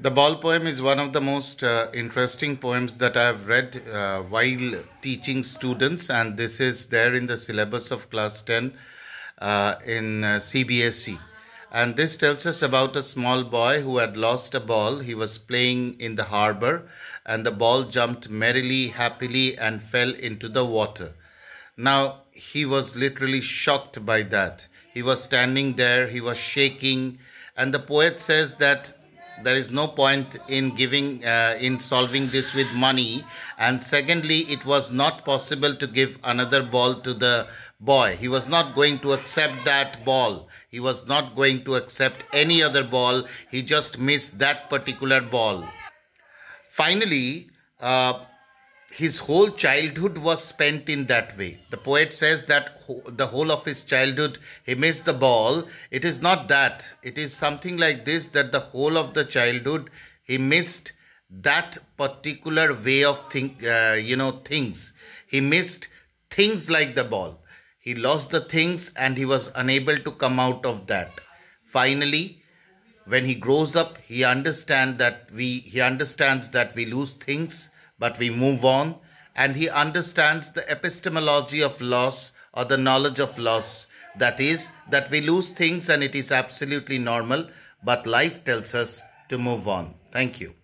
The ball poem is one of the most uh, interesting poems that I have read uh, while teaching students, and this is there in the syllabus of class 10 uh, in uh, CBSE. And this tells us about a small boy who had lost a ball. He was playing in the harbor, and the ball jumped merrily, happily, and fell into the water. Now, he was literally shocked by that. He was standing there, he was shaking, and the poet says that there is no point in giving uh, in solving this with money and secondly it was not possible to give another ball to the boy he was not going to accept that ball he was not going to accept any other ball he just missed that particular ball finally uh, his whole childhood was spent in that way. The poet says that the whole of his childhood he missed the ball. It is not that. It is something like this that the whole of the childhood he missed that particular way of think. Uh, you know things. He missed things like the ball. He lost the things and he was unable to come out of that. Finally, when he grows up, he understands that we he understands that we lose things but we move on, and he understands the epistemology of loss or the knowledge of loss. That is, that we lose things and it is absolutely normal, but life tells us to move on. Thank you.